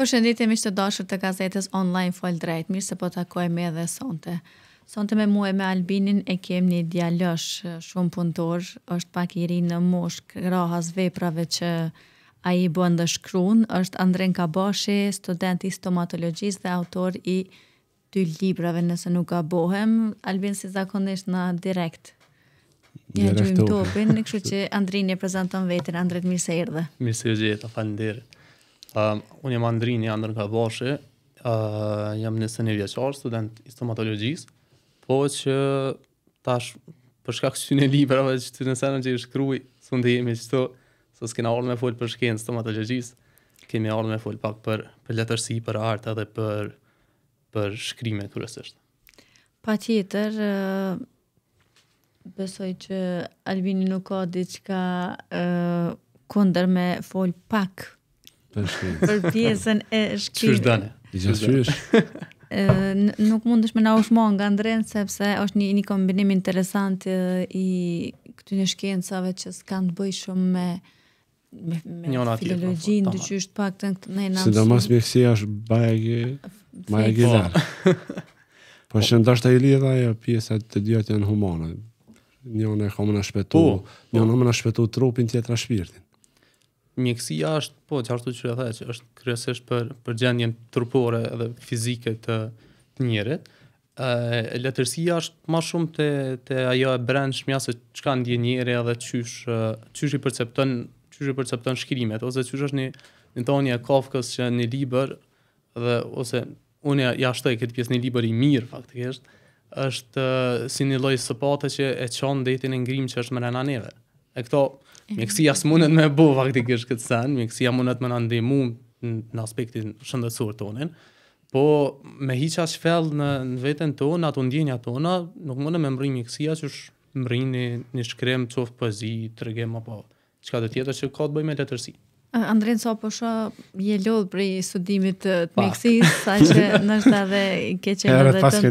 Për shëndit të dashur të gazetës online fol drejt, mirë se po të akoj me dhe sonte. Sonte me mu e me Albinin e kem një djallësh shumë punëtor, është pak i rinë në moshk, rahas veprave që a i bëndë dhe është Andren Kabashi, student i stomatologjis dhe autor i dy librave nëse nuk ka bohem, Albin si zakonisht në direkt. Një gjëmë topin, në këshu që Andrin e prezenton vetin, Andret Mirsejrë dhe. Mirsejrë dhe, të fanë Uh, unë jam Andrini Andrën Kabashi, uh, jam nëse i vjeqar, student i stomatologjisë, po që tash përshka kështë që një libra, që të në senën që i shkruj, së ndë jemi që të, së s'kena orë me full për shkenë stomatologjisë, kemi orë me full pak për, për letërsi, për artë edhe për, për shkrimet kërësështë. Pa qeter, uh, ehm, besoj që Albini nuk ka diqka uh, ehm, kunder me folë pak Për pjesën e shkrim. Qështë dani? I qështë Nuk mundesh me na ushmo nga ndrenë, sepse është një, një kombinim interesant i këty në shkencave që s'kanë të bëj shumë me me, me filologi, në po, po, po. dyqysht pak të në në nësë. Së do mas është bajegi, më lërë. Po që ndashtë a i lidha e pjesa të dyat janë humane. Njën e kamë në shpetu, njën e kamë në shpetu trupin tjetra shpirtin mjekësia është po ashtu që thua që është kryesisht për për gjendjen trupore dhe fizike të njerit. ë letërsia është më shumë te te ajo e brendshme se çka ndjen njëri edhe çysh çysh i percepton çysh i percepton shkrimet ose çysh është një në thonia Kafka's që në libër dhe ose unë ja shtoj këtë pjesë në liber i mirë faktikisht është si një lloj sëpate që e çon detin e ngrimit që është më nëna neve. E këto Mhm. Mjekësia s'monet me bo faktikisht këtë sen, mjekësia mundet me në në aspektin shëndësur tonin, po me hiqa as në, në vetën tonë, ato ndjenja tona, nuk mund me mëri mjekësia që është mëri një, shkrem, shkrim, qoftë pëzi, të apo çka dhe tjetër që ka të bëj me letërsi. Andrin, sa so, po shë je lodhë për studimit të mjekësis, sa që nështë edhe keqe në dhe të... pas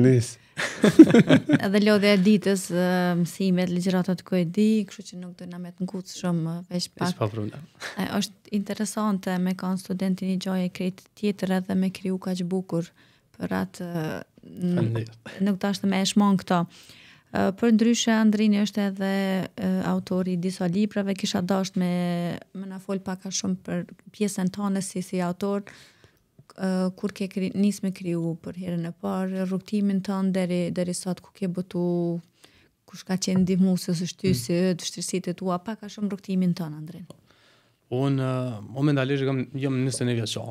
Edhe lodhja e ditës, mësimet, ligjëratat ku e di, kështu që nuk do na më të nguc shumë veç pak. Është pa problem. Është interesante me kon studentin i gjojë krijt tjetër edhe me kriju kaq bukur për atë nuk dash të më shmon këto. Për ndryshe, Andrini është edhe autori disa librave, kisha dasht me, me na fol paka shumë për pjesën tonë si, si autor, kur ke kri, nis me kriju për herën e parë, rrugtimin ton deri, deri sot ku ke bëtu, kush ka qenë dimu ose së shtysi, mm. të e tua, pa ka shumë rrugtimin ton Andrin? ndrin? Unë, uh, momentalisht, jam jam njësë një vjetë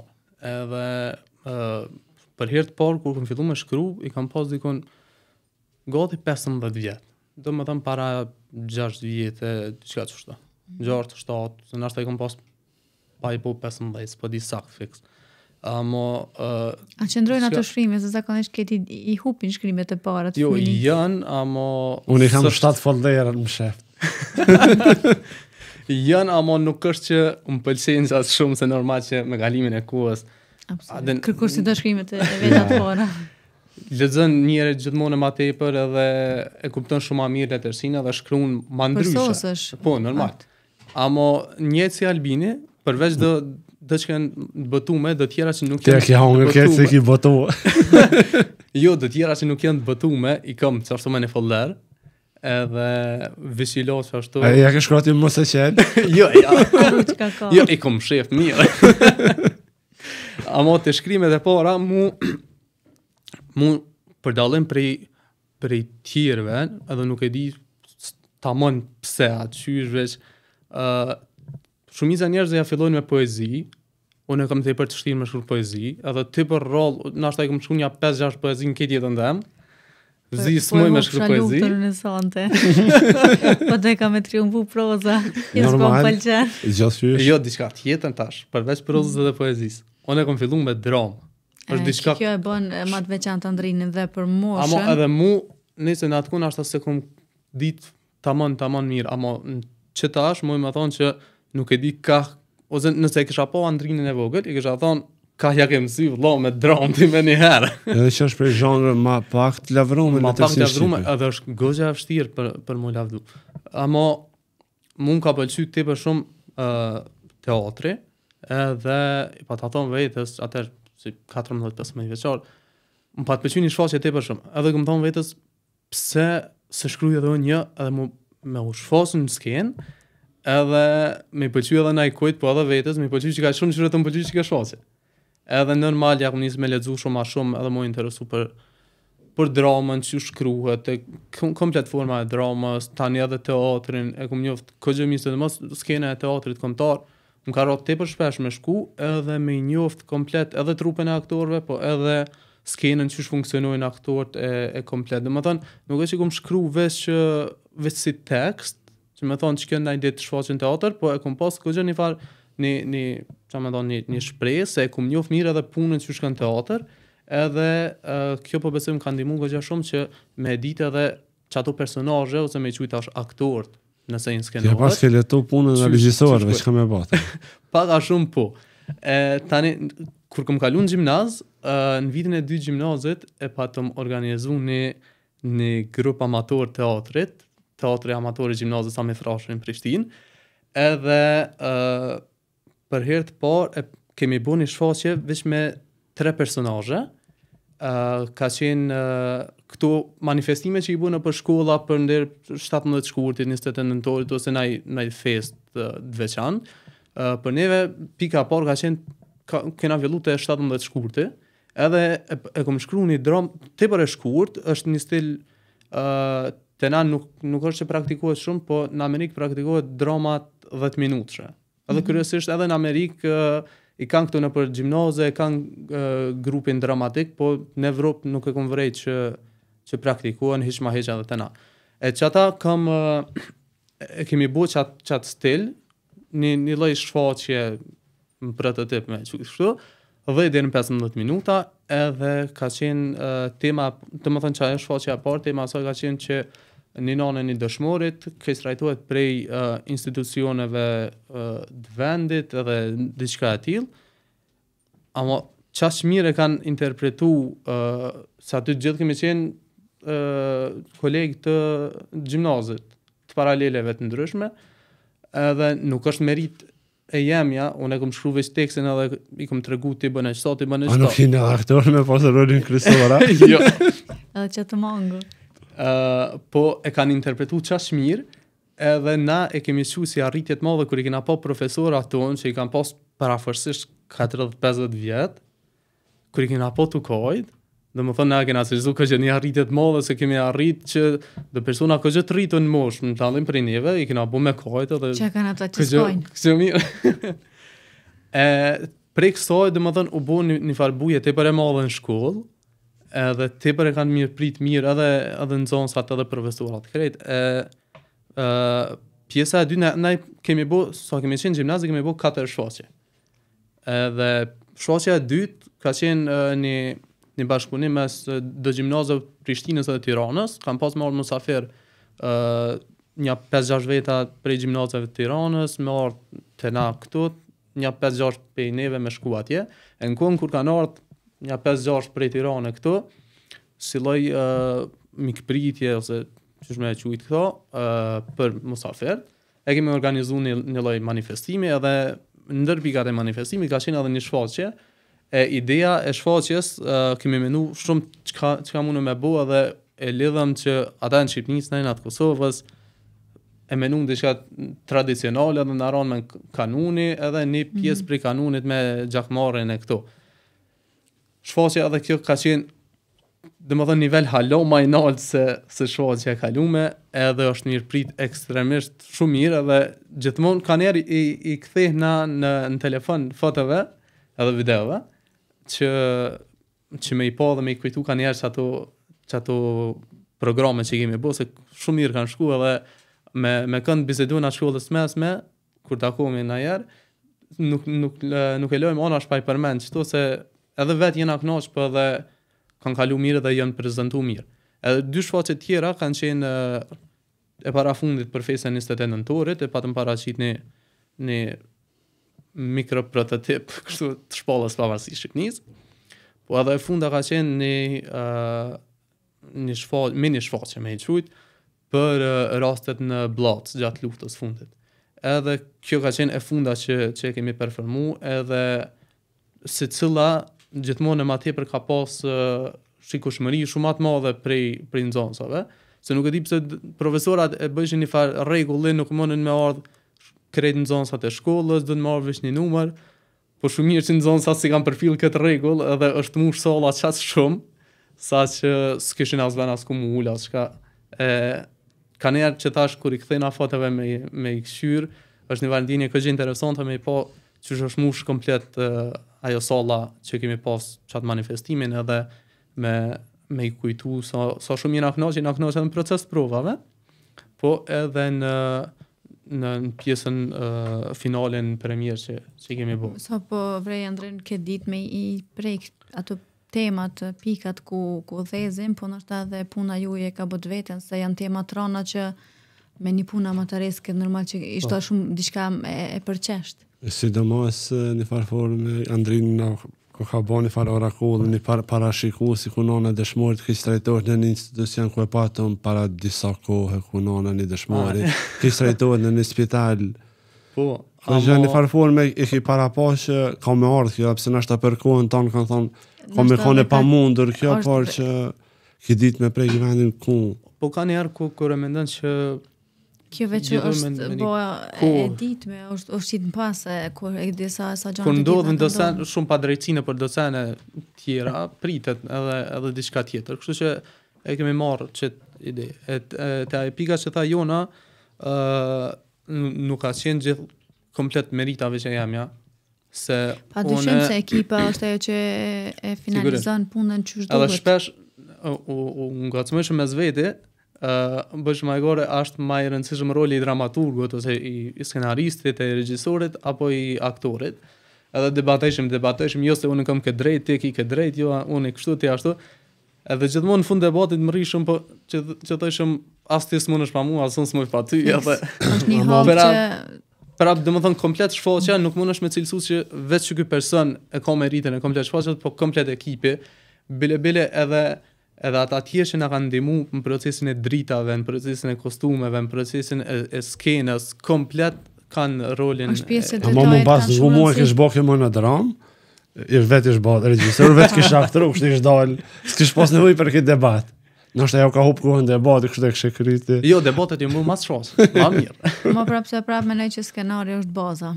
edhe uh, për herë të parë, kur këm fillu me shkru, i kam pas dikon gati 15 vjetë, do më thëmë para 6 vjetë, qëka që shtë, 6, 7, nështë e kam pas pa i po 15, po di sakt Amo, uh, a qëndrojnë ato shkrimë se zakonisht keti i hupin shkrimet e para të fundit. Jo, janë, amo unë kam shtat folder në shef. Janë, amo nuk është që un që sa shumë se normal që me kalimin e kohës. Absolutisht. Kë të shkrimet e vetat të para. Lexon njerëz gjithmonë më tepër edhe e kupton shumë më mirë letërsinë dhe shkruan më ndryshe. Po, normal. Amo Njeci Albini përveç do do të shkojnë të botuame, do të tjera që nuk kanë. Ja, kjo nuk ka se ki botu. Jo, do të tjera që nuk kanë të i kam çfarë më në folder. Edhe vishilos ashtu. Ai ja ke shkrat ti mos e Jo, ja. Jo, i kam shef mirë. A mo të shkrim edhe para mu mu për dallim prej prej tjerëve, edhe nuk e di ta mund pse atë çysh vetë. ë uh, Shumë i ja fillojnë me poezi, unë e kam të i për të shtinë me shkru poezi, edhe të i për rol, në ashtë e kam shku një 5-6 poezi në këtë jetë ndemë, zi së mëj me shkru poezi. Po e më shkru në në sante, po të e kam e triumfu proza, i së kom pëlqenë. Gjosh, jo, diska të jetën tash, përveç prozës dhe poezis, unë e kam fillu me dromë. Dishka... Kjo e bën e matëve që anë të ndrinë dhe për moshën. Amo edhe mu, nëse në atë kun se kom ditë të amon, mirë, amo që më thonë që nuk e di kak ose nëse e kisha po Andrinin e vogël, i kisha thon ka ja kem si vëlla me dron ti një herë. Edhe që është për zhanrë më pak të lavrume në të cilin. Më pak të lavdruar, edhe është gojja e vështirë për për mua lavdë. Amo mund ka pëlqy të për shumë ë uh, teatri, edhe i pata thon vetes atë si 14-15 veqarë, Më pat pëlqy një shfaqje ti për shumë. Edhe më thon vetës, pse se shkruaj edhe një edhe më me u shfosën në skenë, edhe me pëlqy edhe na i kujt, po edhe vetes, me pëlqy që ka shumë qyre të më pëlqy që ka shose. Edhe normal, ja ku me ledzu shumë ma shumë edhe mu interesu për për dramën që shkruhet, e komplet forma e dramës, tani edhe teatrin, e kum njoft, këgjë misë të mos skena e teatrit komtar, më ka rrët tepër shpesh me shku, edhe me njoft komplet edhe trupin e aktorve, po edhe skenën që funksionojnë aktorët e, e komplet. më nuk e që kom që vetë si tekst, që më thonë që kjo ndaj ditë të shfaqin teatër, po e kom pasë këgjë një farë një, një, që më thonë, një, një shprej, se e kom njof mirë edhe punën që shkën teatër, edhe kjo po besim ka ndimu këgjë shumë që me ditë edhe që ato personajë ose me qujtë ashtë aktorët nëse në skenarët. Kjo pas ke leto punën në regjisorë, veç ka me batë. Pak shumë po. E, tani, kur kom kalun në gjimnazë, në vitin e dy gjimnazët e patëm organizu një, një grup amator teatrit, teatri amatori i gimnazit Sami Frashëri në Prishtinë. Edhe ë uh, për herë të parë e kemi bënë shfaqje vetëm me tre personazhe. ë uh, ka qenë uh, këto manifestime që i bënë për shkolla për ndër 17 shkurtit, 28 nëntorit ose nai nai fest uh, të veçantë. Uh, për neve pika parë ka qenë kena vëllu të 17 shkurtit. Edhe e, e kom shkruar një dram tepër e shkurt, është një stil uh, Te na nuk, nuk është që praktikohet shumë, po në Amerikë praktikohet dramat 10 minutëshe. Edhe mm -hmm. kërësisht edhe në Amerikë i kanë këtu në për gjimnoze, i kanë grupin dramatik, po në Evropë nuk e konë vrejt që, që praktikohen hiç ma hiç edhe të na. E çata kam, e kemi bu qatë, stil, një, një loj shfaqje më për të tip me qështu, dhe i dirën 15 minuta, edhe ka qenë uh, tema, të më thënë që shfaqja e parë, tema asoj ka qenë që uh, një nane një dëshmorit, kësë rajtohet prej uh, institucioneve uh, dë vendit edhe diçka e til, ama qashë mire kanë interpretu uh, sa të gjithë kemi qenë uh, kolegë të gjimnazit të paraleleve të ndryshme, edhe nuk është merit e jemja, unë e kom shkru vesh teksin edhe i kom të regu të i bënë e të i bënë e A nuk i në aktor me pasë rëllin kërësora? jo. edhe që të mangë po e kanë interpretu qash mirë, edhe na e kemi qu si arritjet madhe kër i kena po profesora tonë që i kanë pas parafërsisht 40-50 vjetë, kër i kena po të kojtë, dhe më thënë, na kena se gjithu këgjë një arritjet madhe se kemi arrit që dhe persona këgjë të rritë në më të andin për i neve, i kena bu me kojtë dhe... Që kanë ata që s'kojnë. Këgjë mirë. e, prej kësoj, dhe më thënë, u bu një, një farbuje të për e madhe në shkollë, edhe ti për e kanë mirë prit mirë edhe edhe në zonë sa të edhe për vestuarat krejt e, e pjesa e dy ne, ne kemi bo, sa kemi qenë gjimnazi kemi bo 4 shosje edhe shosja e dy ka qenë e, një një bashkëpunim mes dë gjimnazë Prishtinës edhe Tiranës kam pas marrë mësafer një 5-6 veta prej gjimnazëve Tiranës me orë të na këtut një 5-6 pejneve me shku atje e në kënë kur kanë orë Nja 5-6 prej Tirane këtu, si loj uh, mikpritje ose që shme e qujtë këto, uh, për Musafer, e kemi organizu një, një loj manifestimi edhe në dërpikat e manifestimi ka qenë edhe një shfaqje, e ideja e shfaqjes uh, kemi menu shumë që ka mundu me bo edhe e lidhëm që ata në Shqipnis, në në atë Kosovës, e menu në dishka tradicionale edhe në aranë me kanuni edhe një pjesë mm -hmm. pri kanunit me gjakmarin e këto. Mm shfaqja edhe kjo ka qenë dhe më dhe nivel halo ma i nalë se, se shfaqja ka kalume, edhe është një prit ekstremisht shumë mirë, edhe gjithmonë ka njerë i, i këthih na në, në telefon fotove edhe videove, që, që me i po dhe me i kujtu ka njerë që ato, që ato programe që i kemi bo, se shumë mirë kanë shku edhe me, me këndë bizedu nga shkollës dhe smes me, kur të akumi nga jerë, nuk nuk nuk e lojmë, ona shpaj përmend çto se edhe vetë jenë aknosh për edhe kanë kalu mirë dhe jenë prezentu mirë. Edhe dy të tjera kanë qenë e para fundit për festën 28 nëntorit, e patëm para qit një, mikro prototip kështu të shpallës pavarësi Shqipnis, po edhe e funda ka qenë një, uh, një shfaqe, mini shfaqe me i qujt, për rastet në blatës gjatë luftës fundit. Edhe kjo ka qenë e funda që, që kemi performu, edhe secilla gjithmonë më tepër ka pas shikushmëri shumë më të madhe prej prej nxënësave, se nuk e di pse profesorat e bëjnë një farë rregullin nuk mundën me ardh krejt nxënësat e shkollës, do të marr një numër, po shumë mirë që nxënësat si kanë përfill këtë rregull edhe është mush solla qatë shumë sa që s'kishin as vend as ku mu ula, E, ka njerë që thash kur i këthejna foteve me, me i këshyrë, është një valdini këgjë interesantë me i po që është mush komplet ajo sala që kemi pas çat manifestimin edhe me me i kujtu sa so, so shumë jena knoqin, a edhe në proces provave, po edhe në në pjesën uh, finalen premier që, që kemi bu. So, po vrej, Andrin, kë dit me i prek ato temat, pikat ku, ku dhezim, po ndoshta edhe puna ju e ka bët vetën, se janë temat trona që me një puna më të normal që ishtë po. shumë diçka e, e përqeshtë. E si do mos një farë formë, Andrinë në ku ka bo një farë orakullë, një farë parashiku, si ku nona dëshmorit, kështë trajtojt në një institucion ku e patëm para disa kohë, ku nona një dëshmorit, ah. kështë trajtojt në një spital. Po, a mo... Një farë formë, i ki para po që ka me ardhë kjo, në ashtë të përkohën të anë, kanë thonë, ka me kone pa mundur kjo, por që ki ditë me prej një vendin ku. Po ka një arë ku kërë e mendën që Kjo veç është me, me e ditme, është është ditë në e kur e disa sa gjanë të ditë. ndodhën dosen, shumë pa në për dosene tjera, pritet edhe, edhe diçka tjetër. Kështu që e kemi marë qëtë ide. E, e, të pika që tha jona, e, nuk ka qenë gjithë komplet meritave që jam, ja. Se pa dyshim se ekipa është ajo që e finalizan punën që Edhe shpesh, u, u, u, të mëshë me zveti, uh, bësh më gore është më i rëndësishëm roli i dramaturgut ose i, i skenaristit e regjisorit apo i aktorit. Edhe debatojmë, debatojmë jo se unë kam kë drejt, ti ke kë drejt, jo unë e kështu ti ashtu. Edhe gjithmonë në fund debatit më rishëm po që që thëshëm as ti smunesh pa mua, as unë smunesh pa ty, apo është një pra, hobi që Pra, dhe më thonë, komplet shfoqja, nuk mund është me cilësu që vetë që këj person e ka meritën e komplet shfoqja, po komplet ekipi, bile-bile edhe edhe ata të në kanë ndimu në procesin e dritave, në procesin e kostumeve, në procesin e, e skenës, komplet kanë rolin... Ashtë pjesë e detajt ashtë mundësit. Ma më më basë, mu e kështë kjo më në dramë, i vetë i bëhë vetë kështë aktëru, kështë i dalë, posë në për këtë debat. Në është e ka hupë kohë në debatë, kështë e kështë e kështë e kështë e kështë e kështë e kështë e kështë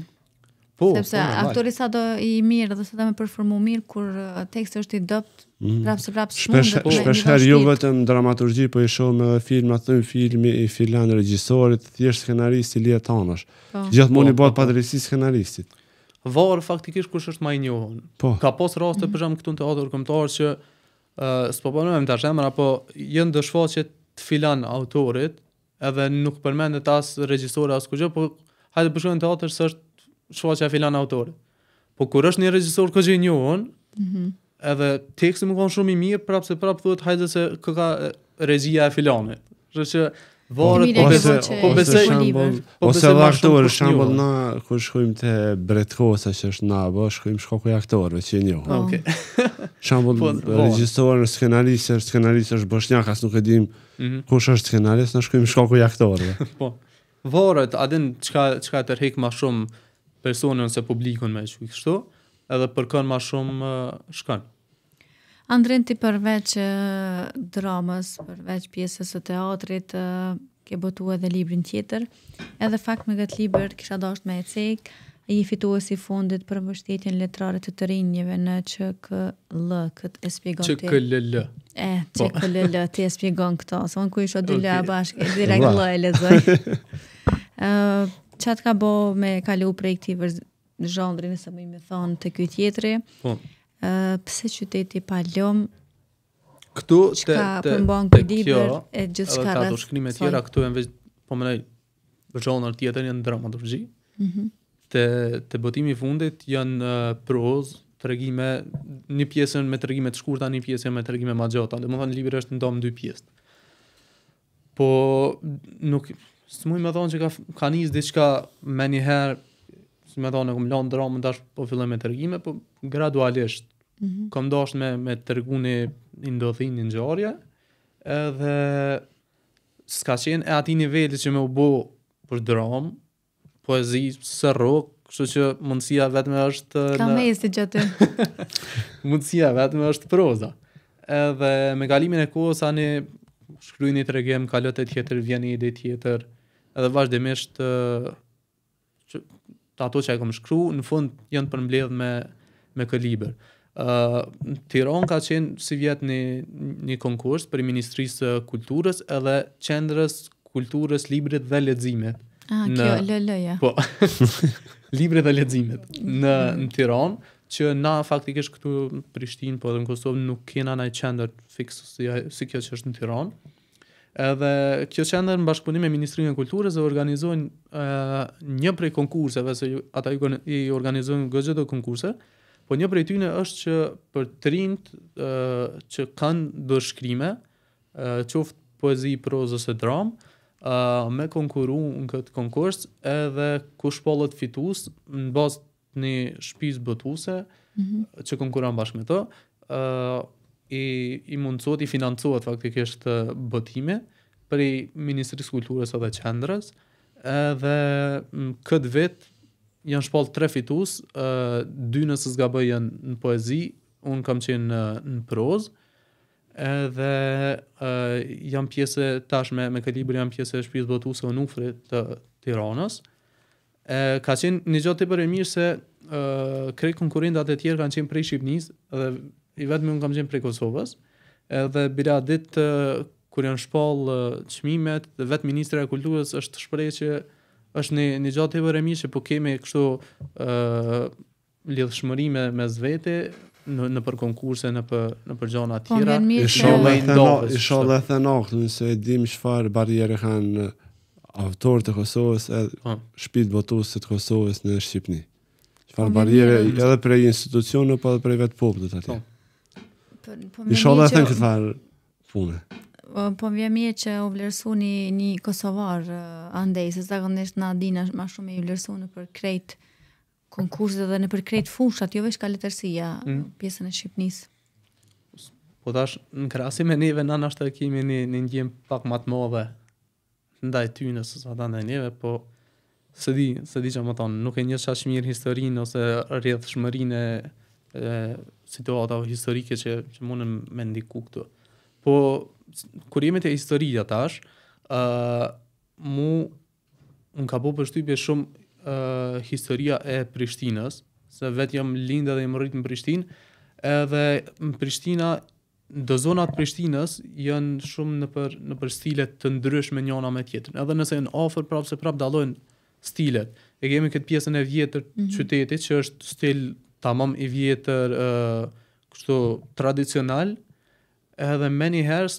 Po, sepse po, aktori sa do i mirë dhe sa do më performu mirë kur teksti është i dëpt, mm. rap smund. rap shumë. Shpesh herë jo vetëm dramaturgji, po i shohim edhe filma, thon filmi i filan regjisorit, thjesht skenaristi Lia Tanash. Po. Gjithmonë po, i bëhet po, po. skenaristit. Var faktikisht kush është më i njohur. Po. Ka pas raste mm. për shkak këtu në teatr kombëtar që uh, s'po punojmë tash emra, po të filan autorit, edhe nuk përmendet as regjisor as kujt, po hajde për shkak të teatrit është shfaqja e filan autorit. Po kur është një regjisor që jeni ju on, ëh, mhm. edhe teksti më kanë shumë i mirë, prapë se prap thuhet hajde se kë ka regjia e filanit. Do po po të varet Vore, po besoj, po besoj në libër. Ose vartuar shembull na kur shkojmë te Bretkosa që është na, po shkojmë shkoku i aktorëve që jeni ju. Ah, okej. Shembull po, regjisor, skenarist, skenarist është Bosnjak, as nuk e dim mhm. kush është skenarist, na shkojmë shkoku i aktorëve. Po. Varet, a din çka çka tërhiq më shumë personën se publikun me që kështu, edhe për kënë ma shumë shkanë. Andrin, ti përveç dramës, përveç pjesës të teatrit, ke botu edhe librin tjetër, edhe fakt me këtë liber, kisha dasht me e cek, i fitu e si fundit për mështetjen letrare të të rinjive në që kë lë, këtë e spjegon të... Që kë lë lë. E, që kë lë lë, po. të e spjegon këta, se më në ku isho dhullë a bashkë, direkt lë e lezoj çat ka bo me kalu prej këtij vërz zhondri nëse më i më thon te ky tjetri. Po. Ë pse qyteti pa lom? Ktu te te te kjo e gjithçka rreth. Ka të shkrimë të tjera këtu në veç po më nai zhona tjetër janë dramaturgji. Mhm. te te botimi i fundit janë uh, proz, tregime, një pjesë me tregime të shkurta, një pjesë me tregime më gjata. Domethënë libri është ndonë dy pjesë. Po nuk Së mujë me thonë që ka, ka njësë diçka me njëherë, së me thonë e kom lanë dramë, në dashë po fillën me tërgime, po gradualisht, mm -hmm. dashë me, me tërgu një ndodhin një njërje, edhe s'ka qenë e ati nivelli që me u bo për dramë, poezi, së rokë, Kështu që mundësia vetëm është Ka në... mesi gjatë. mundësia vetëm është proza. Edhe me galimin e kohës tani shkruaj i tregim, kalot e tjetër, vjen ide tjetër edhe vazhdimisht uh, të ato që e kom shkru, në fund jënë për me, me këliber. Uh, Tiron ka qenë si vjetë një, një konkurs për i Ministrisë Kulturës edhe Qendrës Kulturës Libret dhe Ledzimet. Ah, në... kjo, ja. Po, Libret dhe Ledzimet në, në Tiron, që na faktikisht këtu Prishtinë, po edhe në Kosovë, nuk kena në i qendrë fiksë si, si kjo që është në Tiron. Mm Edhe kjo qendër në bashkëpunim me Ministrinë e Kulturës e organizojnë një prej konkurseve, se ata ju i organizojnë gjithë do konkurse, po një prej tyne është që për të që kanë dëshkrime, e, qoftë poezi, prozë ose dramë, me konkuru në këtë konkurs edhe ku shpallët fitus në bazë një shpiz bëtuse mm -hmm. që konkuran bashkë me të, i, i mundësot, i financuat faktikisht botime për i Ministrisë Kulturës së Qendrës, dhe këtë vit janë shpall tre fitus, dy nëse zgabë janë në poezi, unë kam qenë në, në prozë, edhe janë jam pjesë tash me, me këtë libër jam pjesë e shpjës botuse o nufri të Tiranës. E, ka qenë një gjatë të për mirë se uh, krejt konkurindat e tjerë kanë qenë prej Shqipnis dhe i vetëm unë kam qenë prej Kosovës, edhe bira ditë kur janë shpall çmimet, dhe vetë ministri e kulturës është shprehë që është një një gjatë e remishe, po kemi kështu ë uh, me mes vete në në për konkurse, në për në për gjëra të po, tjera. Inshallah, inshallah të nokt, nëse e dim çfarë barriere kanë autorët e Kosovës edhe po. shpit votuese të Kosovës në Shqipni. Po, çfarë barriere edhe për institucione apo edhe për vetë popullit atje? po për I shodha këtë farë fune. Po më vjen mirë që u vlerësu një, një kosovar uh, andej, se zakonisht na dinë më shumë i vlerësu në për krejt konkurset dhe në për krejt fushat, jo vetë ka letërsia mm. pjesën e Shqipnisë. Po tash në krasi me neve na nashtë kemi një një ndjem pak më të madhe ndaj ty në sa ta ndaj neve, po se di, se di që më nuk e një shashmir historinë ose rrjetë shmërinë e situata historike që që mundem me ndiku këtu. Po kur jemi të historia tash, ë uh, mu un ka bëu përshtypje shumë uh, historia e Prishtinës, se vetë jam linda dhe më rritë në Prishtinë, edhe në Prishtina, do zonat Prishtinës janë shumë në për, në për stilet të ndryshme njona me tjetërën. Edhe nëse janë ofër, prapë se prapë dalojnë stilet. E kemi këtë pjesën e vjetër mm -hmm. qytetit, që është stil tamam i vjetër uh, kështu tradicional edhe më një herë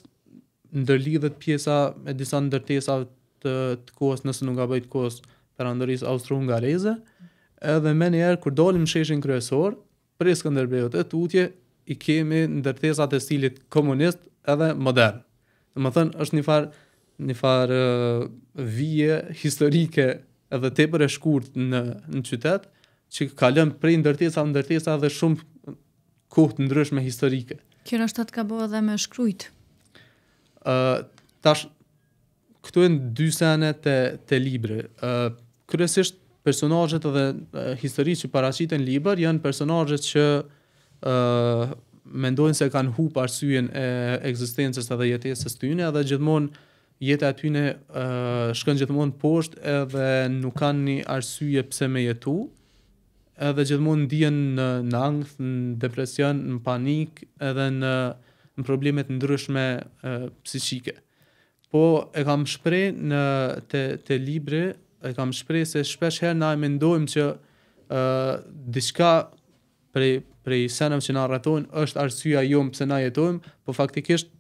ndërlidhet pjesa me disa ndërtesa të, të kohës nëse nuk të kohës perandorisë austro-hungareze edhe më një herë kur dolim sheshin kryesor për Skënderbeut e tutje i kemi ndërtesat e stilit komunist edhe modern. Dhe më thënë, është një farë një farë uh, vije historike edhe tepër e shkurt në në qytet, që kalëm prej ndërtesa në ndërtesa dhe shumë kohë të ndryshme historike. Kjo në atë ka bëhe dhe me shkrujt? Uh, tash, këtu e në dy sene të, të libre. Uh, kërësisht, dhe uh, histori që paracitën liber, janë personajët që uh, mendojnë se kanë hu parësyën e egzistencës dhe jetesës të tyne, edhe gjithmonë jetë atyne uh, shkën gjithmonë poshtë edhe nuk kanë një arsye pse me jetu edhe gjithmonë ndjen në në në depresion, në panik, edhe në në probleme të ndryshme e, psikike. Po e kam shpreh në te te libri, e kam shpreh se shpesh herë na mendojmë që ë diçka prej prej senëm që na rrethojnë është arsyeja jonë pse na jetojmë, po faktikisht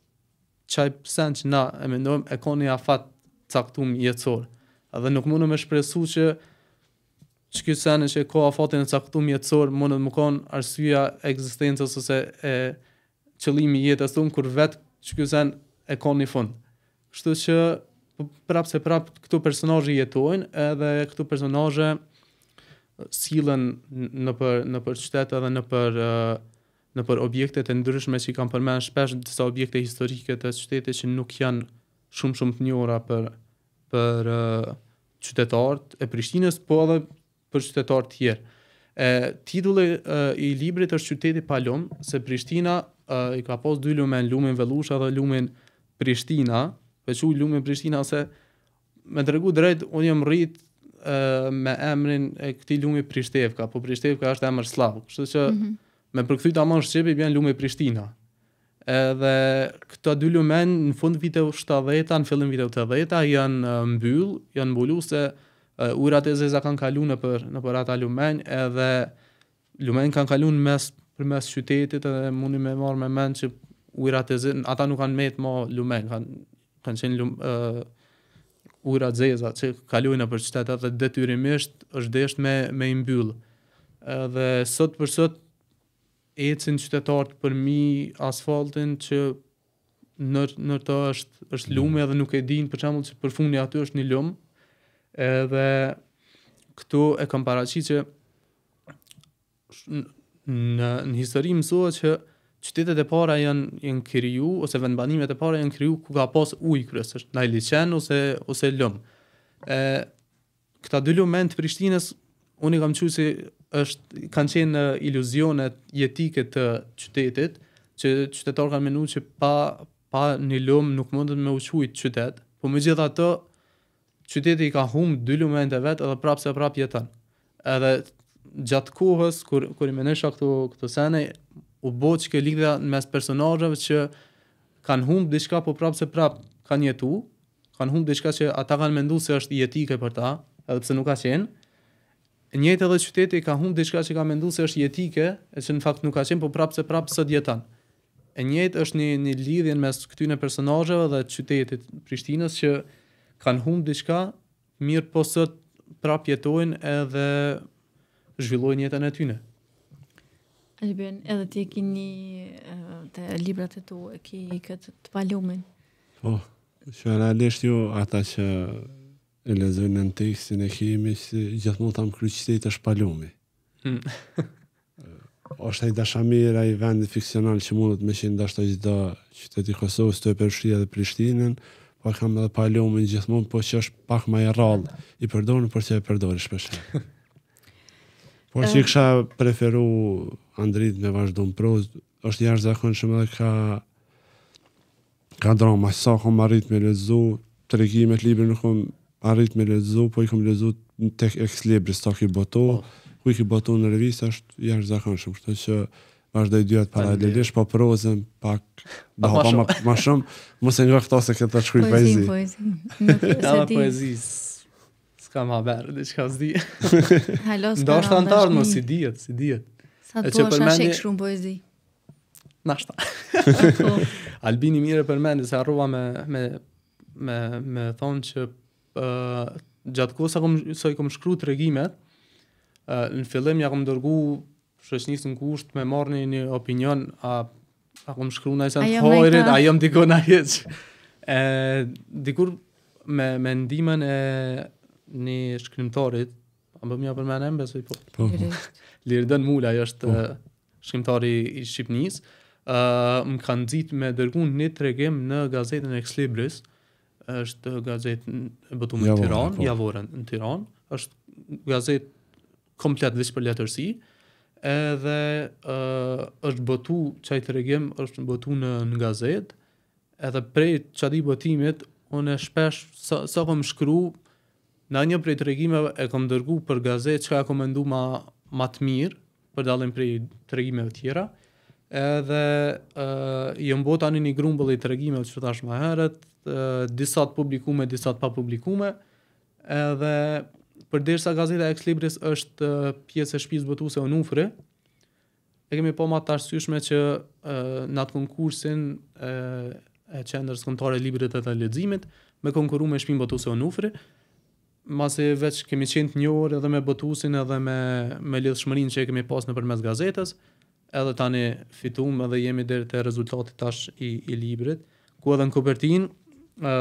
çaj sen që na e mendojmë e koni afat caktum jetësor. Edhe nuk mundu me shpresu që që kjo sene që e koha fatin e caktum jetësor, mundet më konë arsvija e egzistencës ose e qëlimi jetës tëmë, kur vetë që kjo sene e konë një fund. Kështu që po, prapë se prapë këtu personajë jetojnë, edhe këtu personajë silën në për, në për qytetë edhe në për, në për objektet e ndryshme që i kam përmenë shpesh në tësa objekte historike të qytetit që nuk janë shumë shumë të njora për për uh, qytetarët e Prishtinës, po edhe për qytetarë tjerë. E, titulli e, i librit është qyteti pa lumë, se Prishtina e, i ka pos dy lumen, lumen Vellusha dhe lumen Prishtina, veçu lumen Prishtina, se me të regu drejt, unë jëmë rrit me emrin e këti lumi Prishtevka, po Prishtevka është emër slavë, Kështu që mm -hmm. me përkëthyt shqip i bën lumi Prishtina. Edhe këta dy lumen në fund viteu 70-a, në fillim viteu 80-a, janë mbyll, janë mbullu se ujrat e zeza kanë kalu në për, në për ata lumen, edhe lumen kanë kalu në mes, për mes qytetit, edhe mundi me marrë me men që ujrat e zeza, ata nuk kanë metë ma lumen, kanë, kanë qenë lum, uh, ujrat e zeza, që kalu për qytetet, dhe detyrimisht është desht me, me imbyll. Dhe sot për sot, e cin qytetar përmi asfaltin që nërë nër të është, është lume mm. edhe nuk e din, për që që përfungi aty është një lume, edhe këtu e kam paraqi që në në histori mësohet që qytetet e para janë janë kriju ose vendbanimet e para janë kriju ku ka pas ujë kryesisht, ndaj liçen ose ose lëm. Ë këta dy lumen të Prishtinës unë kam thënë se është kanë qenë iluzionet jetike të qytetit që qytetarë kanë menuar që pa pa një lum nuk mundet me uquit qytet, po me gjitha të qyteti i ka humbë dy lumente vet edhe prapse prap jeton. Edhe gjatë kohës kur kur i menesha këtu këtu sene u bocë që lidha mes personazheve që kanë humbë diçka po prapse prap kanë jetu, kanë humbë diçka që ata kanë menduar se është jetike për ta, edhe pse nuk ka qenë. E edhe qyteti ka humbë diçka që ka menduar se është jetike, e që në fakt nuk ka qenë po prapse prap sot jeton. E njëjtë është një një lidhje mes këtyre personazheve dhe qytetit Prishtinës që kanë humbë diçka, mirë po sot prap jetojnë edhe zhvillojnë jetën e tyre. Alben, edhe ti ke një të librat e tu e ke këtë të palumin. Po. që realisht ju ata që e lexojnë në tekstin e kimi si gjithmonë tham kryqëzitë të shpalumi. Hmm. është ai dashamir ai vend fiksional që mundet me qenë dashojdo qyteti i Kosovës, të Perëshia dhe Prishtinën, po kam edhe pa lumin gjithmonë, po që është pak më i rrallë. I përdorën por që e përdori shpesh. Po si kisha preferu Andrit me vazhdon proz, është jashtëzakonshëm edhe ka ka drama sa kom arrit me lezu, tregimet libër nuk kom arrit me lezu, po i kom lezu tek ex libri tok i boto, po. oh. ku i ki boto në revistë është jashtëzakonshëm, kështu që i dyat paralelisht, po prozën pak po do hapa më më shumë, mos e ngjoj këto se këta shkruaj poezi. Poezi, poezi. Nuk poezi. S'ka më haber, diçka s'di. Halo, s'ka. Do të ndar mos si dihet, si dihet. Sa të po shaj shkruan poezi. Nashta. Albini mirë përmendi se harrova me me me me thon që ë uh, gjatë kohës sa kom sa i kom shkruar tregimet, ë uh, në fillim ja kam dërguar shoqënisë në kusht me marrni një opinion a a kom shkruan ai sant hojrit, a jam dikon ai hiç. Ë dikur me me ndihmën e një shkrimtarit, a më mja përmenë embe, se i po. po. Lirëdën Mula, ajo është po. shkrimtari i Shqipnis, uh, më kanë zitë me dërgun një tregim në gazetën Ex Libris, është gazetën e bëtu në Tiran, po. javorën në Tiran, është gazetë komplet vishë për letërsi, uh, edhe uh, është bëtu qaj të regjim, është bëtu në, në gazet, edhe prej qadi bëtimit, unë e shpesh, sa, sa kom shkru, në një prej të regjimeve e kom dërgu për gazet, që ka kom endu ma, ma të mirë, për dalim prej të regjimeve tjera, edhe uh, jë mbota një një grumbë dhe të regjimeve që të ashtë maheret, uh, disat publikume, disat pa publikume, edhe përderisa gazeta Ex Libris është pjesë e shtëpisë botuese e Onufre, e kemi po më të arsyeshme që në atë konkursin e e qendrës së kontorë librit të leximit me konkurru me shpinë botuese e Onufre, masi veç kemi qenë të njohur edhe me botuesin edhe me me lidhshmërinë që kemi pas nëpërmes gazetës, edhe tani fituam edhe jemi deri te rezultati tash i i librit, ku edhe në kopertinë ë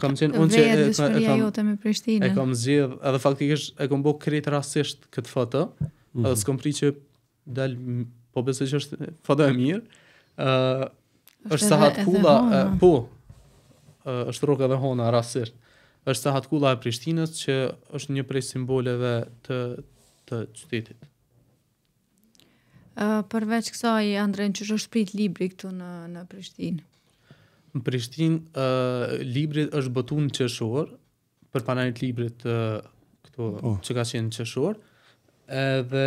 kam qen unë që e, e kam jote me Prishtinën. E kam zgjidh, edhe faktikisht e kam bëu krejt rastisht këtë foto. Mm -hmm. Edhe s'kam pritur që dal po besoj që është foto e mirë. ë uh, është sa hat kulla po uh, është rrokë edhe hona rastisht. Është sa hat kulla e Prishtinës që është një prej simboleve të të qytetit. Uh, përveç kësaj, Andrejnë, që është prit libri këtu në, në Prishtinë? në Prishtinë uh, libri është botu në qeshor, për panajit librit uh, këto oh. që ka qenë në qeshor, edhe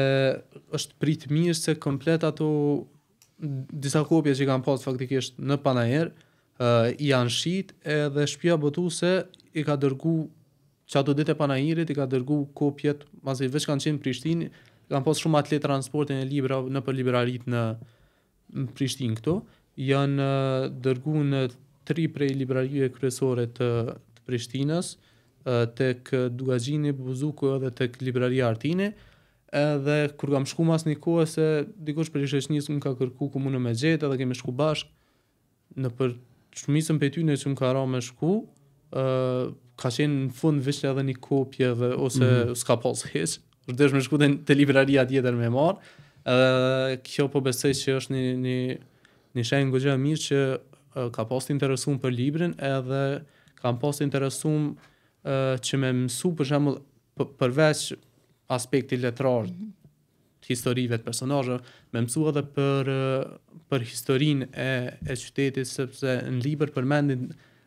është pritë mirë se komplet ato disa kopje që kanë pasë faktikisht në panajer, uh, i janë shqit edhe shpia botu se i ka dërgu që ato dite panajirit i ka dërgu kopjet, mazë i veç kanë qenë Prishtinë, kanë pasë shumë atlet transportin e libra në për liberarit në, në Prishtinë këto, janë eh, dërgu në tri prej librarive kryesore të, të Prishtinës, eh, tek Dugazhini, Buzuku edhe tek libraria Artini, edhe kur kam shku mas një kohë se dikush për ishe më ka kërku ku më në me gjetë edhe kemi shku bashkë në për shumisën për ty në që më ka ra me shku eh, ka qenë në fund vishë edhe një kopje dhe ose mm -hmm. s'ka pas heqë, është desh me shku të libraria tjetër me marë edhe uh, kjo po besej që është një, një një shenjë ngu gjë mirë që uh, ka post interesum për librin edhe kam post interesum uh, që me mësu për shembull përveç aspekti letrar mm -hmm. të historive të personajë, me mësu edhe për, për historin e, e qytetit, sepse në libr përmendin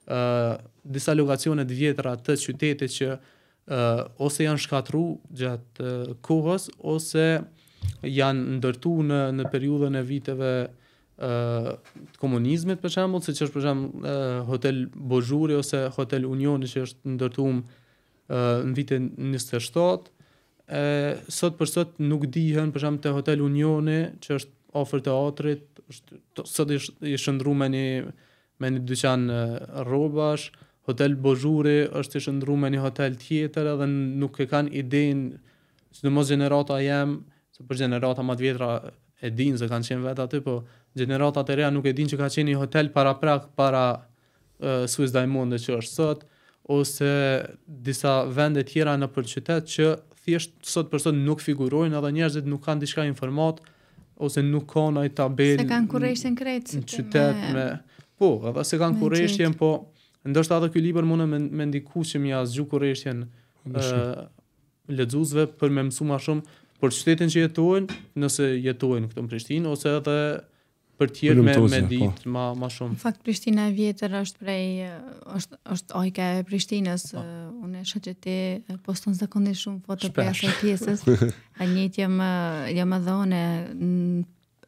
uh, disa lokacionet vjetra të qytetit që uh, ose janë shkatru gjatë uh, kohës, ose janë ndërtu në, në e viteve komunizmit për shembull, siç është për shembull Hotel Bozhuri ose Hotel Unioni që është ndërtuar në vitin 97. Uh, sot për sot nuk dihen për shembull te Hotel Unioni që është ofër teatrit, është të, sot është i shndruar me një me një dyqan rrobash, Hotel Bozhuri është i shndruar me një hotel tjetër edhe nuk e kanë idenë sidomos generata jam, sepse për generata më të vjetra e dinë se kanë qenë vetë aty, po gjeneratat e reja nuk e din që ka qenë një hotel para prak para uh, Swiss Diamond që është sot, ose disa vende tjera në për qytet që thjesht sot për sot nuk figurojnë edhe njerëzit nuk kanë diçka informat ose nuk kanë ai tabelë. Se kanë kurrëshën në qytet me... me... Po, edhe se kanë kurrëshën, po ndoshta edhe ky libër mund më me, ndiku që mja zgju kurrëshën ë ledzuzve për më mësu shumë për qytetin që jetojnë, nëse jetojnë këtu në Prishtinë ose edhe për tjerë me me ditë po. më më shumë. Në fakt Prishtina e vjetër është prej është është ojka e Prishtinës. Uh, unë shoh që ti eh, poston zakonisht shumë foto për asaj pjesës. A njëjtë jam eh, jam dhone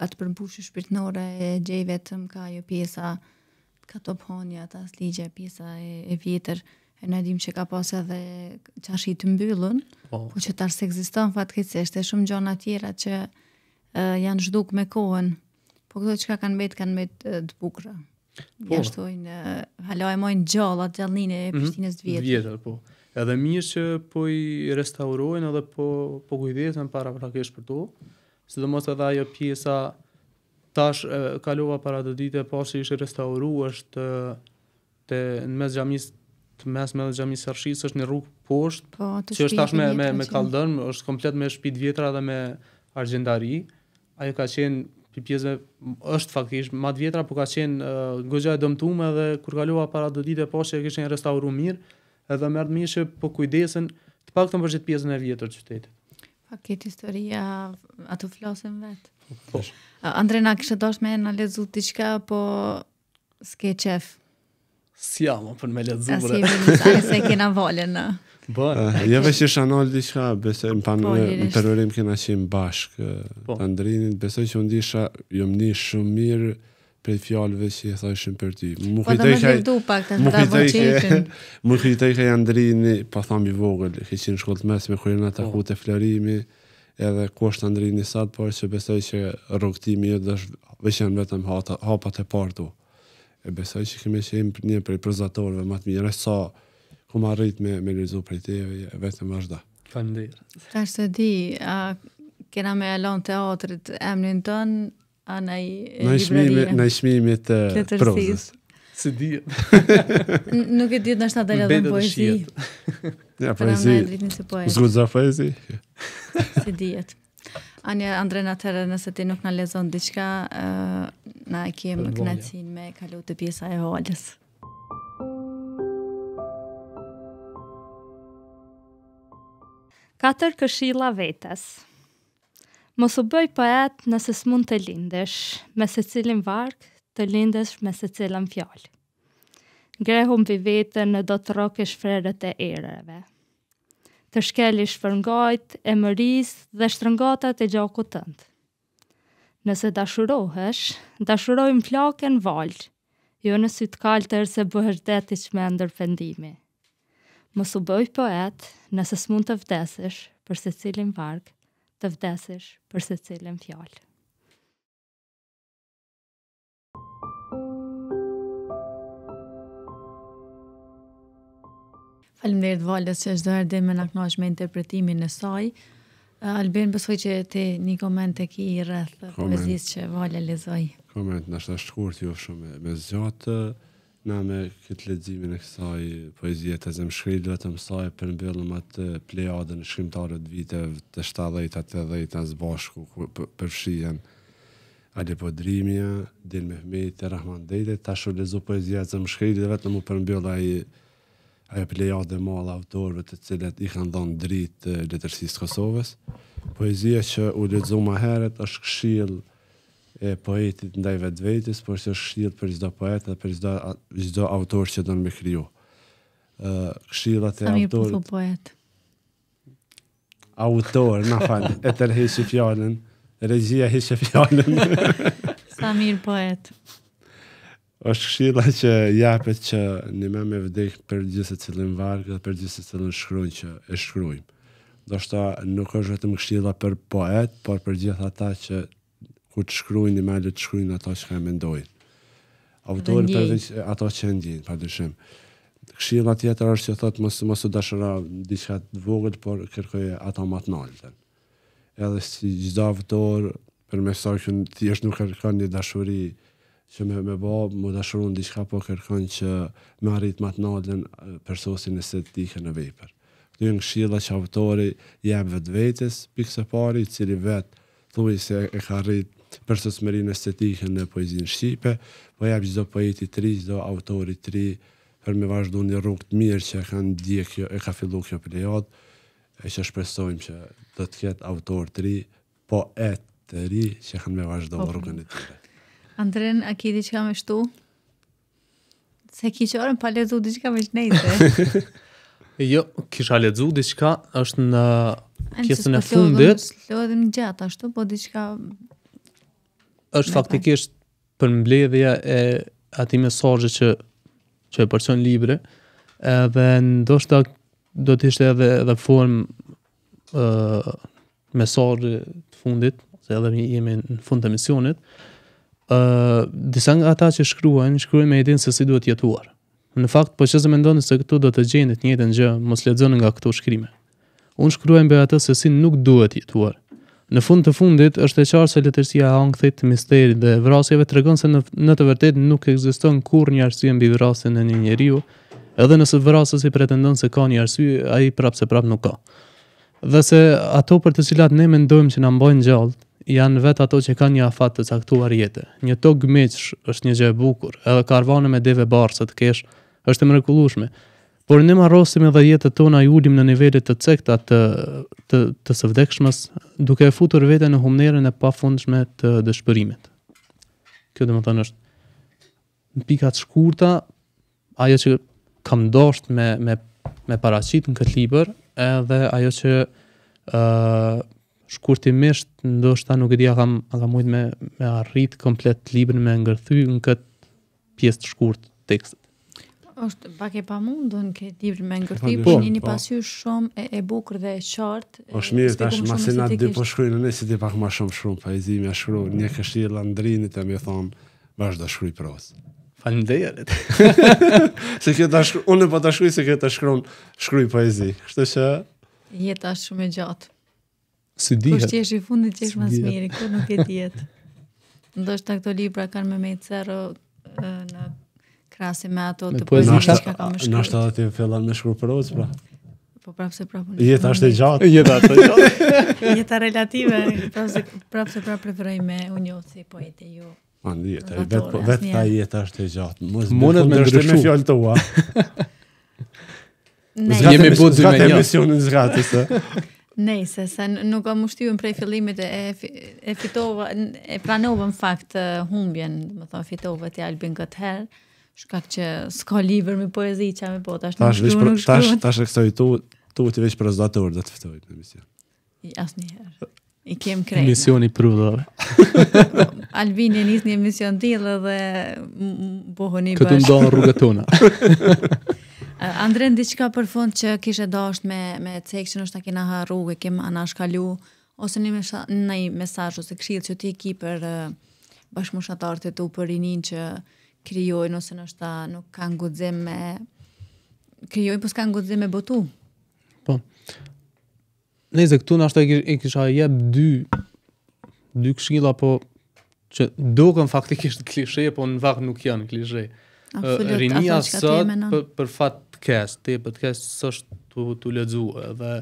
atë për mbushje shpirtnore e gjej vetëm ka jo pjesa ka top honi ata as pjesa e, e vjetër e në dim që ka pas edhe qash i të mbyllun, oh. po që tarës e gziston fatkecështë, e shumë gjona tjera që janë zhduk me kohën Po këto çka kanë mbet kanë mbet të bukura. Po. Ja shtojnë hala e mojnë gjalla të gjallinë e mhm. Prishtinës të vjetër. Vjetër, po. Edhe mirë që po i restaurojnë edhe po po kujdesen para prakesh për to. Sidomos edhe ajo pjesa tash kalova para të ditë pasi po ishte restauruar është te në mes xhamisë të mes me xhamin Sarshis është një rrugë poshtë po, që është tash me me, me është komplet me shtëpi të vjetra dhe me argjendari. Ajo ka qenë për është faktisht më të vjetra, por ka qenë uh, gojja e dëmtuar dhe kur kalova para do ditë poshtë e kishin restauruar mirë, edhe më ardhmë ishte po kujdesen të paktën për çet pjesën e vjetër të qytetit. A këtë historia ato flasën vet. Po. po. Andrena kishte dashur me na lexu diçka, po s'ke qef. Si jam, për po, me lexu. Asi, ai se kena volën. Bon. Ah, jo vetë që Shanol diçka, besoj në panë po, në terrorim kena qenë bashk. Po. Andrinit besoj që ndisha, jo më shumë mirë për fjalëve që i thoshin për ty. Mu kujtoj po, që mu kujtoj që mu kujtoj që Andrini pa thamë i vogël, po. që ishin në shkollë me kur ata taku te Florimi edhe ku është Andrini të por se besoj që rrugtimi i të veçan vetëm hapat e partu. E besoj që kemi qenë një prej prezatorëve më të mirë sa so, ku ma rrit me, me lëzu për ti, vetëm vazhda. Faleminderit. Ta shtë di, a, kena me alon teatrit emrin ton a në i librerinë? Në i shmimit të prozës. Së di. Nuk e di të në shtatë dhe dhe poezi. Ja, pra, poezi. Po Zgudza poezi. Së di. Anja Andrena Tere, nëse ti nuk në lezon diqka, na e kemë kënëcin me kalu të pjesa e holës. Katër këshilla vetës Mos u bëj poet nëse s'mund të lindesh, me se cilin varkë të lindesh me se cilin fjallë. Grehum për vetën në do të rokesh frerët e ereve. Të shkelish fërngajt e mëris dhe shtërngatat e gjakut tëndë. Nëse dashurohesh, dashurojmë flakën valjë, jo në sytë kaltër se bëhesh detisht me ndërpendimi. Mos u bëj poet, nëse s'mund të vdesësh për secilin varg, të vdesësh për secilin fjalë. Faleminderit Valës që është dorë dhe më na me interpretimin e saj. Eh, Albin besoj që ti një koment tek i rreth, më që se vola lezoj. Koment, na është shkurt jo shumë me zgjat me me këtë ledzimin e kësaj poezije të zemë shkrit, vetëm saj për në bëllëm atë plejadën e shkrimtarët të viteve të 70-a, 80-a, në zbashku përshien Alepo Drimia, Dil Mehmet, Rahman Dejde, ta shu lezu poezie të zemë shkrit, vetëm u për në bëllë aji plejadë e malë autorëve të cilët i kanë dhënë dritë letërsisë Kosovës. Poezia që u ma heret është Këshill e poetit ndaj vetvetes, por se është shtjell për çdo poet dhe për çdo çdo autor që do të më krijo. Ë, uh, këshillat e autorit. Sa po Autor, na fal, e tërheqi fjalën. Regjia hiqe fjalën. Sa mirë poet. është këshilla që japet që një me me vdekë për gjithë e cilin vargë dhe për gjithë e cilin shkrujnë që e shkrujnë. Do shta nuk është vetëm këshilla për poet, por për gjithë ata që ku të shkruajnë dhe mëdhet shkruajnë ato që mendojnë. Autorët për ato që ndjen, padyshim. Këshilla tjetër është që thotë mos mos u dashura diçka të vogël, por kërkoj ato më të ndalta. Edhe si çdo autor për mesazh që ti është nuk kërkon një dashuri që me, me bë, më dashuron diçka, po kërkon që me arrit më të ndalën personin se të dikë në vepër. Kjo është këshilla që autori jep vetvetes pikë së pari, i cili vet thuaj se e ka arrit për së smerin estetikën dhe poezin Shqipe, po jap gjithdo poeti tri, gjithdo autori tri, për me vazhdo një rrungë të mirë që kanë dje kjo, e ka fillu kjo periodë, e që shpresojmë që do të ketë autor të ri, po e të ri që kanë me vazhdo po. okay. rrugën e të të. Andren, a ki di që kam e shtu? Se ki që orën pa lezu di që kam e jo, kisha lezu di që ka, është në kjesën e fundit. Në gjatë ashtu, po diqka është faktikisht për mbledhja e ati mesajë që, që e përqen libre, edhe ndoshta do të ishte edhe, edhe form uh, mesajë të fundit, se edhe jemi në fund të misionit, uh, disa nga ata që shkruajnë, shkruajnë me edin se si duhet jetuar. Në fakt, po që zë mendoni se këtu do të gjenit njëtën gjë, mos ledzonë nga këtu shkrimet. Unë shkruajnë be atë se si nuk duhet jetuar. Në fund të fundit është e qartë se letërsia e ankthit, misteri dhe vrasjeve tregon se në, në të vërtetë nuk ekziston kurrë një arsye mbi vrasjen e një njeriu, edhe nëse vrasësi pretendon se ka një arsye, ai prapse prap nuk ka. Dhe se ato për të cilat ne mendojmë që na mbajnë gjallë, janë vetë ato që kanë një afat të caktuar jetë, Një tokë gmeqsh është një gjë e bukur, edhe karvane me deve barë të kesh është e mrekullueshme por ne marrosim edhe jetën tona i ulim në nivelet të cekta të të të së vdekshmës, duke e futur veten në humnerën e pafundshme të dëshpërimit. Kjo domethënë të është në pika të shkurta ajo që kam dorë me me me paraqit në këtë libër, edhe ajo që ë uh, shkurtimisht ndoshta nuk e dia kam kam shumë me me arrit komplet librin me ngërthy në këtë pjesë të shkurt tekst është pak e pamundur në këtë libër me ngërtim, po, jeni po. pasur shumë e, e bukur dhe e qartë. Është mirë tash masina dy po shkruajnë ne si ti pak më shumë shumë poezi më shkruaj mm. një këshillë Andrinit e më thon vazhdo shkruaj pros. Faleminderit. se kjo tash unë po tashoj se kjo tash shkruan shkruaj poezi. Kështu që jeta është shumë e gjatë. Si dihet. Po shtesh i fundit djesh më smiri, kjo nuk e diet. Ndoshta këto libra kanë me me me cerë krasi me ato të poezi që ka më shkruar. Nashta ti fillon me shkruar proz, po. Po prapse prapë. Jeta është e gjatë. Jeta është e gjatë. Jeta relative, prapse prapse prapë preferoj me unjoci poetë ju. Mund jeta vet vet ta jeta është e gjatë. Mos mund të ndryshoj me fjalët tua. Ne me bëu dy me emisionin e zgatës. Ne, se sa nuk kam ushtyrën prej fillimit e e fitova e planova në fakt humbjen, do të thon fitova ti Albin këtë herë shkak që s'ka libër me poezi që me po, tash nuk shkru, nuk shkru. Tash e kësoj tu, tu t'i veç prezidatur dhe të fëtoj në emision. I asë një herë. I kem krejnë. Emision i prudhore. Albini e njës një emision t'ilë dhe bohë një bashkë. Këtu ndonë rrugët t'una. Andren, diçka për fund që kishe dasht me, me cekë që nështë a kena harru, e kem anashkalu, ose një, mesha, një mesaj ose kshilë që ti ki për bashkëmushatartë të tu për rinin që krijojnë ose nështë shta nuk kanë gudzim me krijojnë, po s'kanë gudzim me botu. Po. Ne zë këtu në ashtë e kësha jebë dy dy këshkila, po që doken faktikisht klishe, po në vakë nuk janë klishe. Absolut, Rinia sët për, për fat të kest, të për të kest sështë të, të ledzu dhe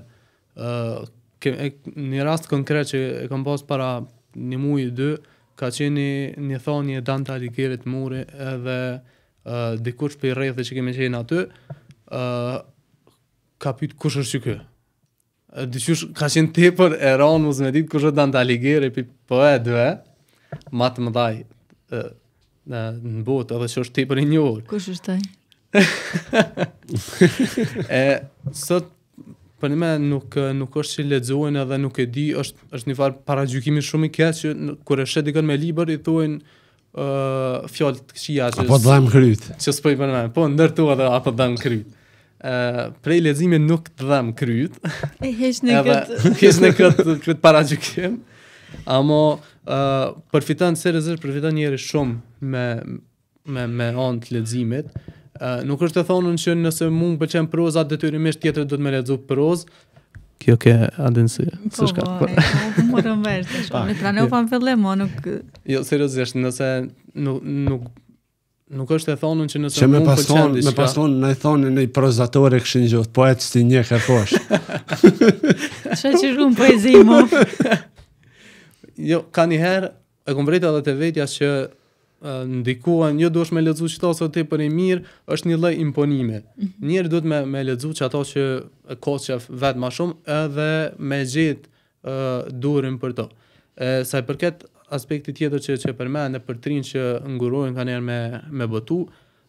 uh, ke, e, një rast konkret që e kam pas para një mujë dhe uh, ka qenë një, një thonjë Danta Alighieri të muri edhe uh, dikush për i që kemi qenë aty, uh, ka pytë kush është që kjo. Dyqysh, ka qenë te për e mos me ditë kush është Dante Alighieri, pi po e dhe, ma të më dhaj në botë, edhe që është te i njohër. Kush është taj? e, sot po ne nuk eh, nuk është si ledzojnë edhe nuk e di është është një farë paragjykimi shumë i keq që kur e shet dikon me liber, i thuajnë uh, fjalë të këqija që po dajm kryt që s'po i bën më po ndërtu edhe apo dajm kryt ë uh, eh, për leximin nuk të dajm kryt e hes në këtë hes në këtë kët paragjykim amo uh, përfiton seriozisht njëri shumë me me me anë të leximit nuk është të thonën që nëse mund pëlqen proza detyrimisht tjetër do të më lexo prozë. Kjo ke adensi, së po, shka. Po, po, po, më të në pra ne u pan fillim, o nuk... Jo, seriosisht, nëse nuk, nuk, nuk është e thonën që nëse mund pëlqen diqka... Që me pason, në i thonë në prozatore këshin gjithë, po e të sti një kërkosh. Që që shumë për e zimu? Jo, ka njëherë, e kumbrejta dhe të vetja që ndikuan, jo duhet me lexuar çfarë sot ti për i mirë, është një lloj imponimi. Mm Njëri duhet me me lexuar çka ato që e kosh vet më shumë edhe me gjet ë uh, durim për to. E sa i përket aspekti tjetër që që përmend në përtrin që ngurohen kanë herë me me botu,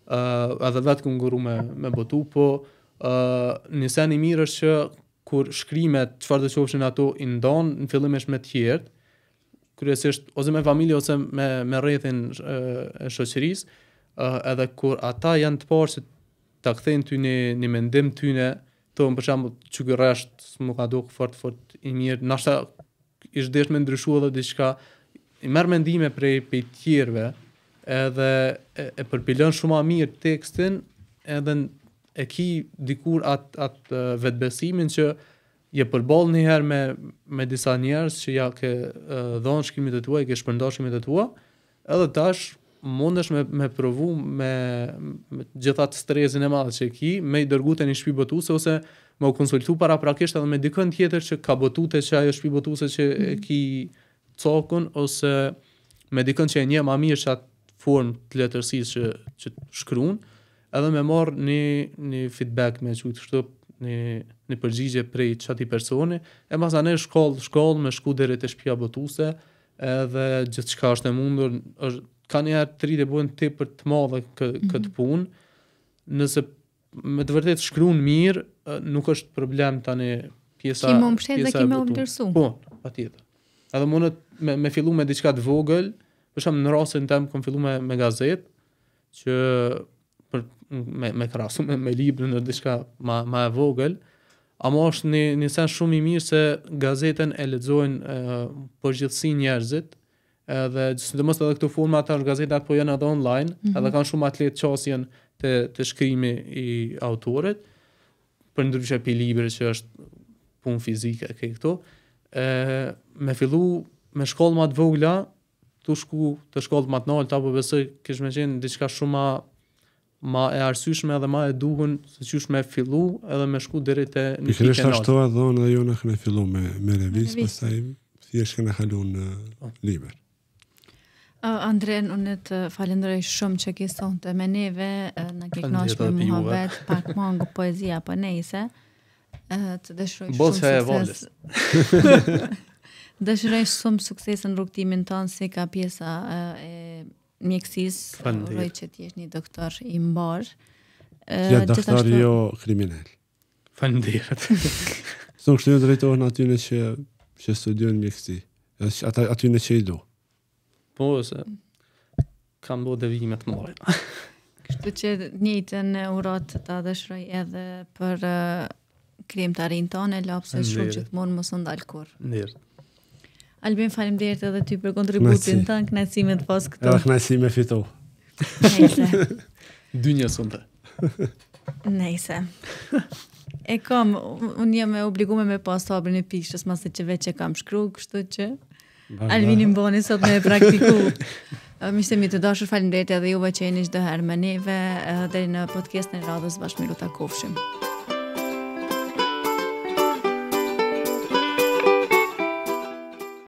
ë uh, edhe vetë ku nguru me me botu, po ë uh, i mirë është që kur shkrimet çfarë do të shohshin ato i ndon në është me të tjerë, kryesisht ose me familje ose me me rrethin e shoqërisë, edhe kur ata janë të parë se ta kthejnë ty në një mendim ty në, thon për shembull çukërash nuk ka duk fort fort i mirë, nëse i zhdesh me ndryshuar edhe diçka, i merr mendime prej prej tjerëve, edhe e, e përpilon shumë më mirë tekstin, edhe e ki dikur at at vetbesimin që je përbol njëherë me, me disa njerës që ja ke uh, dhonë shkimit e tua, ke shpërndo shkimit e tua, edhe tash mundesh me, me provu me, me gjithat strezin e madhë që ki, me i dërgute një shpi bëtuse, ose me u konsultu para prakisht edhe me dikën tjetër që ka bëtute që ajo shpi bëtuse që e mm-hmm. ki cokun, ose me dikën që e një ma mirë që atë form të letërsis që, që shkruun, edhe me marë një, një feedback me që të në në përgjigje prej çat personi, e pas anë shkollë, shkollë me shku deri te shtëpia botuese, edhe gjithçka është e mundur, është kanë një herë tri të bëhen për të madhe kë, mm -hmm. këtë punë. Nëse me të vërtetë shkruan mirë, nuk është problem tani pjesa kimo pjesa kimo dhe kimë më vlerësu. Po, patjetër. Edhe mund të me fillu me diçka të vogël, për shkak në rastin tëm kam filluar me, me gazetë që me me krasu me, me librin ose diçka më më e vogël, ama është një në sen shumë i mirë se gazetën e lexojnë përgjithësi njerëzit, edhe sidomos edhe këto forma ata gazetat po janë edhe online, mm -hmm. edhe kanë shumë atlet çosjen te të shkrimi i autorit për ndryshe pi libre që është punë fizike ke këto. Ë me fillu me shkollë më të vogla, tu shku të shkollë më të ta apo besoj kish më qenë diçka shumë më ma e arsyshme edhe ma e duhun se qysh me fillu edhe me shku deri të një fikë e nëtë. Për shkështë të adhonë edhe jonë akë fillu me, me revis. pasaj si e shkën halu në uh, liber. Uh, Andren, unë të falendrej shumë që ke sonte të meneve, në ke knoshë me më pak më ngu poezia për nejse, të dëshrujë shumë sukses. Bosë e e vëndës. shumë sukses në rukëtimin tonë si ka pjesa e mjekësis, uroj që ti jesh një doktor i mbar. Ja, uh, doktor gjithashtu... jo kriminal. Fëndirët. Së në kështë një drejtojnë atyne që, që studion mjekësi. Ata, atyne që i do. Po, se kam bo devijime të mojë. kështu që njëjtë në urat të ta dëshroj edhe për uh, krim të arin tonë, e se shumë që të mund më së ndalë kur. Ndirë. Albin, falim dherët edhe ty për kontributin të në knasime të posë këto. Edhe knasime fitu. Nëjse. Dynja sënë të. Nëjse. E kam, unë jam e obligume me posë të abrën e pishës, mas të që veqë e kam shkru, kështu që... Albin i mboni sot me praktiku. Mishtemi të dashur, falim dhejtë edhe juve që e një gjithë dëherë më neve, dhe në podcast në radhës bashkë miru të kofshim.